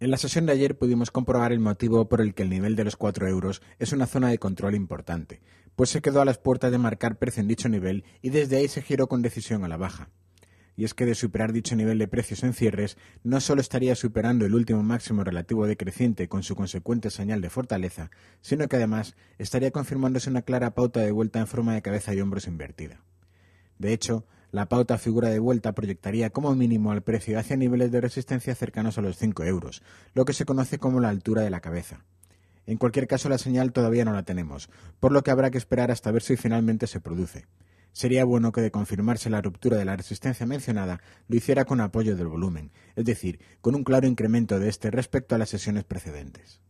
En la sesión de ayer pudimos comprobar el motivo por el que el nivel de los 4 euros es una zona de control importante, pues se quedó a las puertas de marcar precio en dicho nivel y desde ahí se giró con decisión a la baja. Y es que de superar dicho nivel de precios en cierres, no solo estaría superando el último máximo relativo decreciente con su consecuente señal de fortaleza, sino que además estaría confirmándose una clara pauta de vuelta en forma de cabeza y hombros invertida. De hecho, la pauta figura de vuelta proyectaría como mínimo al precio hacia niveles de resistencia cercanos a los 5 euros, lo que se conoce como la altura de la cabeza. En cualquier caso, la señal todavía no la tenemos, por lo que habrá que esperar hasta ver si finalmente se produce. Sería bueno que de confirmarse la ruptura de la resistencia mencionada, lo hiciera con apoyo del volumen, es decir, con un claro incremento de este respecto a las sesiones precedentes.